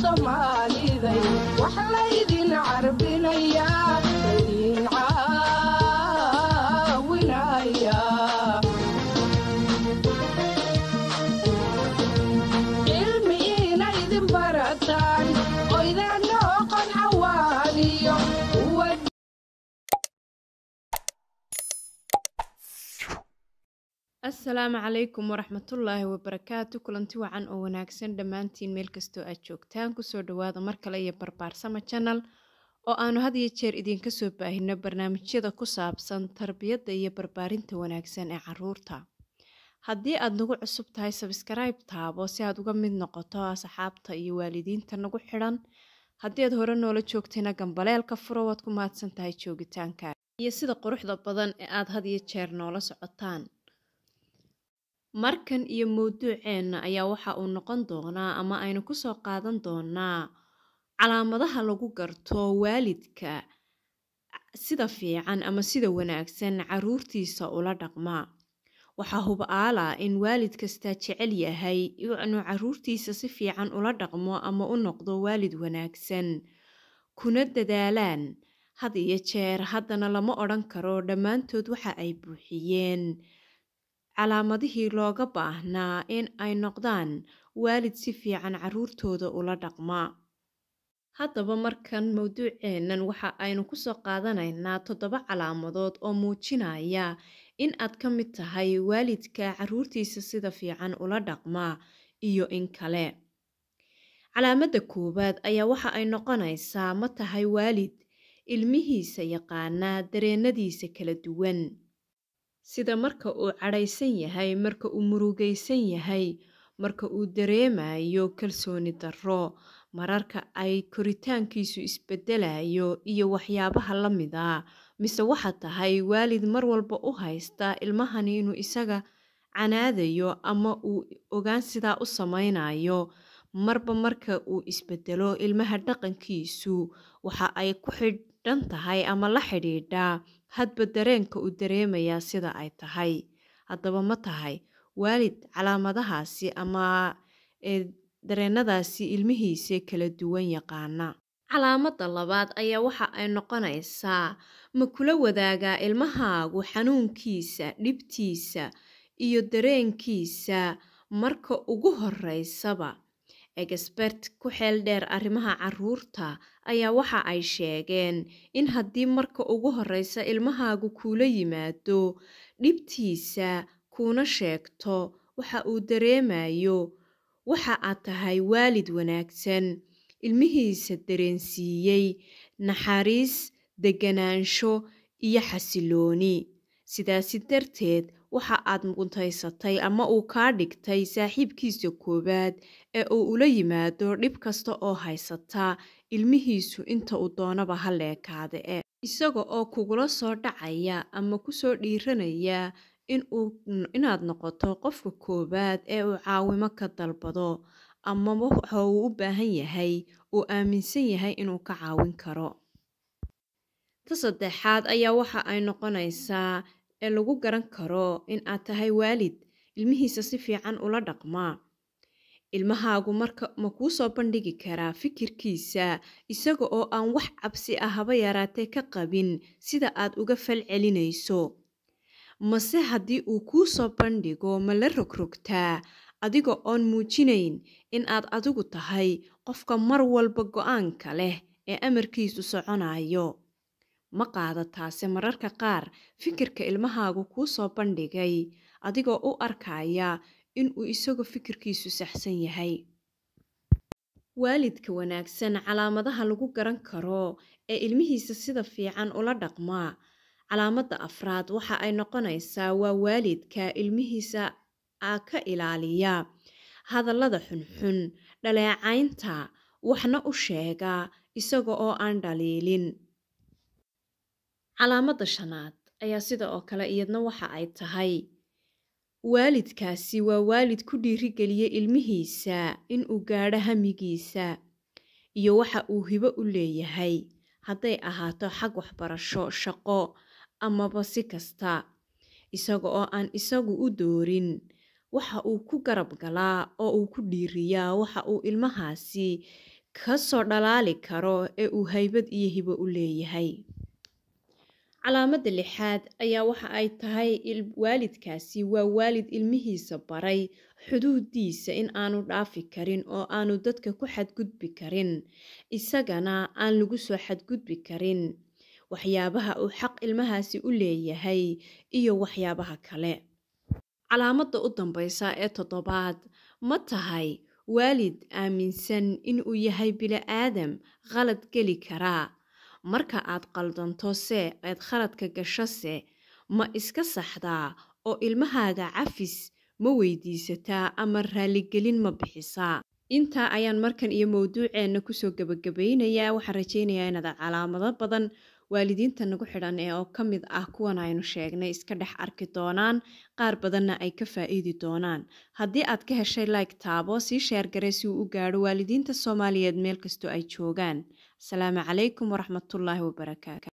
somaaliday wax laydin carbinayaa laydin caawinaya cilmi inaydin barataan asalaamu calaykum waraxmatullaahi wabarakaatu kulanti wacan oo wanaagsan dhammaantiin meel kastoo aad joogtaan kusoo dhawaada mar kale iyo barbaarsama janal oo aanu had iyo jeer idiinka soo baahino barnaamijyada ku saabsan tarbiyadda iyo barbaarinta wanaagsan ee caruurta haddii aad nagu cusub tahay sabskaraib taabo si aad uga mid noqoto asxaabta iyo waalidiinta nagu xidhan haddii aad hore noola joogtayna gambaleelka furo waad ku mahadsan tahay joogitaanka iyo sida quruxda badan ee aad had iyo jeer noola socotaan Markan iyo mawduuceena ayaa waxa uu noqon doonaa ama aynu ku soo qaadan doonaa calaamadaha lagu garto waalidka sida fiican ama sida wanaagsan caruurtiisa ula dhaqma. Waxaa aala in waalid kastaa jecel yahay inuu caruurtiisa si fiican ula dhaqmo ama u noqdo waalid wanaagsan, kuna dadaalaan. Had iyo jeer haddana lama odhan karo dhammaantood waxa ay buuxiyeen calaamadihii looga baahnaa in ay noqdaan waalid si fiican carruurtooda ula dhaqma haddaba markan mawduuceennan waxa aynu kusoo qaadanaynaa toddoba calaamadood oo muujinaya in aad ka mid tahay waalidka carruurtiisa sida fiican ula dhaqma iyo in kale calaamadda koowaad ayaa waxa ay noqonaysaa ma tahay waalid ilmihiisa yaqaanaa dareennadiisa kala duwan sida marka uu cadhaysan yahay, marka uu murugaysan yahay, marka uu dareemayo kalsooni darro, mararka ay koritaankiisu isbedelayo iyo waxyaabaha la mid a ah. Mise waxaad tahay waalid mar walba u haysta ilmahani inuu isaga canaadayo ama uu ogaan sidaa u samaynayo marba marka uu isbedelo ilmaha dhaqankiisu waxa ay ku xidh dhan tahay ama la xidhiidhaa hadba dareenka uu dareemayaa sida ay tahay haddaba ma tahay waalid calaamadahaasi ama e dareenadaasi ilmihiisa kala duwan yaqaana calaamada labaad ayaa waxa ay noqonaysaa ma kula wadaagaa ilmahaagu xanuunkiisa dhibtiisa iyo dareenkiisa marka ugu horeysaba Egespert ku xeel dheer arrimaha caruurta ayaa waxa ay sheegeen in haddii marka ugu horreysa ilmahaagu kuula yimaado dhibtiisa kuuna sheegto waxa uu dareemayo, waxa aad tahay waalid wanaagsan, ilmihiisa dareensiiyey naxariis, deganaansho iyo xasilooni, sidaasi darteed waxa aad muguntaysatay ama uu kaa dhigtay saaxiibkiisa koowaad ee uu ula yimaado dhib kasta oo haysata ilmihiisu inta uu doonaba haleekaade e isaga oo kugula soo dhacaya ama kusoo dhiiranaya inaad noqoto qofka koowaad ee uu caawimo ka dalbado ama waxa uu u baahan yahay uu aaminsan yahay inuu ka caawin karo ta saddexaad ayaa waxa ay noqonaysaa ee lagu garan karo in aad tahay waalid ilmihiisa si fiican ula dhaqmaa ilmahaagu marka ma kuu soo bandhigi karaa fikirkiisa isaga oo aan wax cabsi ah haba yaraatee ka qabin sida aad uga fal celinayso mase haddii uu kuu soo bandhigo ma la rogrogtaa adiga oon muujinayn in aad adigu tahay qofka mar walba go-aanka leh ee amarkiisu soconaayo ma qaadataase mararka qaar hmm. fikirka ilmahaagu kuu soo bandhigay adigoo u arkaya inuu uu isagu fikirkiisu saxsan yahay waalidka wanaagsan calaamadaha lagu garan karo ee ilmihiisa sida fiican ula dhaqma calaamadda afraad waxa ay noqonaysaa waa waalidka ilmihiisa aa ka ilaaliya hadallada xunxun dhaleecaynta waxna u sheega isaga oo aan dhaliilin calaamadda shanaad ayaa sida oo kale iyadna waxa ay tahay waalidkaasi waa waalid ku dhiirigeliya ilmihiisa in uu gaadho hamigiisa iyo waxa uu hibo u leeyahay hadday ahaato xag waxbarasho shaqo amaba si kasta isaga oo aan isagu u doorin waxa uu ku garab galaa oo uu ku dhiiriyaa waxa uu ilmahaasi ka soo dhalaali karo ee uu haybad iyo hibo u leeyahay calaamada lixaad ayaa waxa ay tahay waalidkaasi waa waalid ilmihiisa baray xuduudiisa in aanu dhaafi karin oo aanu dadka ku xadgudbi karin isagana aan lagu soo xadgudbi karin waxyaabaha uu xaq ilmahaasi u leeyahay iyo waxyaabaha kale calaamada u dambaysa ee toddobaad ma tahay waalid aaminsan inuu yahay bini aadam qalad geli karaa marka aad qaldantose see eed khaladka gashose ma iska saxdaa oo ilmahaaga cafis ma weydiisataa ama raalligelin ma bixisaa intaa ayaan markan iyo mowduuceenna kusoo gabagabaynayaa waxaan rajaynayaa inaad calaamado badan waalidiinta nagu xidhan ee oo ka mid ah kuwan aynu sheegnay iska dhex arki doonaan qaar badanna ay ka faa'iidi doonaan haddii aad ka heshay like taabo sii sheergare si uu u gaadho waalidiinta soomaaliyeed meel kastoo ay joogaan asalaamu calaykum waraxmatullaahi wabarakaatu